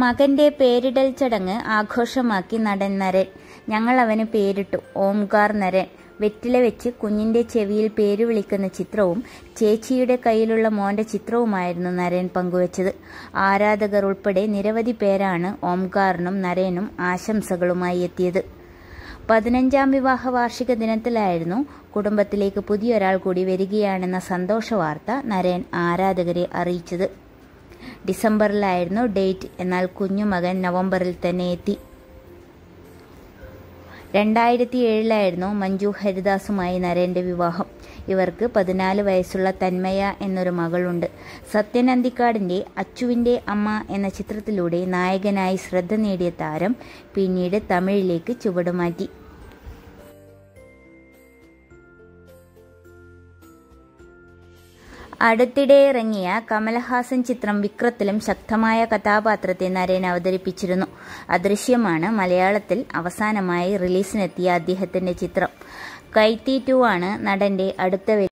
മകന്റെ പേരിടൽ ചടങ്ങ് ആഘോഷമാക്കി നടൻ നരൻ ഞങ്ങൾ അവന് പേരിട്ടു ഓംകാർ നരൻ വെറ്റില വെച്ച് കുഞ്ഞിന്റെ ചെവിയിൽ പേര് വിളിക്കുന്ന ചിത്രവും ചേച്ചിയുടെ കയ്യിലുള്ള മോന്റെ ചിത്രവുമായിരുന്നു നരൻ പങ്കുവച്ചത് ആരാധകർ ഉൾപ്പെടെ നിരവധി പേരാണ് ഓംകാറിനും നരേനും ആശംസകളുമായി എത്തിയത് പതിനഞ്ചാം വിവാഹ വാർഷിക ദിനത്തിലായിരുന്നു കുടുംബത്തിലേക്ക് പുതിയൊരാൾ കൂടി വരികയാണെന്ന സന്തോഷ വാർത്ത നരേൻ ആരാധകരെ അറിയിച്ചത് ഡിസംബറിലായിരുന്നു ഡേറ്റ് എന്നാൽ കുഞ്ഞുമകൻ നവംബറിൽ തന്നെ എത്തി രണ്ടായിരത്തി ഏഴിലായിരുന്നു മഞ്ജു ഹരിദാസുമായി നരേൻ്റെ വിവാഹം ഇവർക്ക് പതിനാല് വയസ്സുള്ള തന്മയ എന്നൊരു മകളുണ്ട് സത്യൻ അന്തിക്കാടിൻ്റെ അച്ചുവിൻ്റെ അമ്മ എന്ന ചിത്രത്തിലൂടെ നായകനായി ശ്രദ്ധ നേടിയ താരം പിന്നീട് തമിഴിലേക്ക് ചുവടുമാറ്റി അടുത്തിടെ ഇറങ്ങിയ കമലഹാസൻ ചിത്രം വിക്രത്തിലും ശക്തമായ കഥാപാത്രത്തെ നരേൻ അവതരിപ്പിച്ചിരുന്നു അദൃശ്യമാണ് മലയാളത്തിൽ അവസാനമായി റിലീസിനെത്തിയ അദ്ദേഹത്തിന്റെ ചിത്രം കൈത്തി ടു ആണ് നടന്റെ അടുത്ത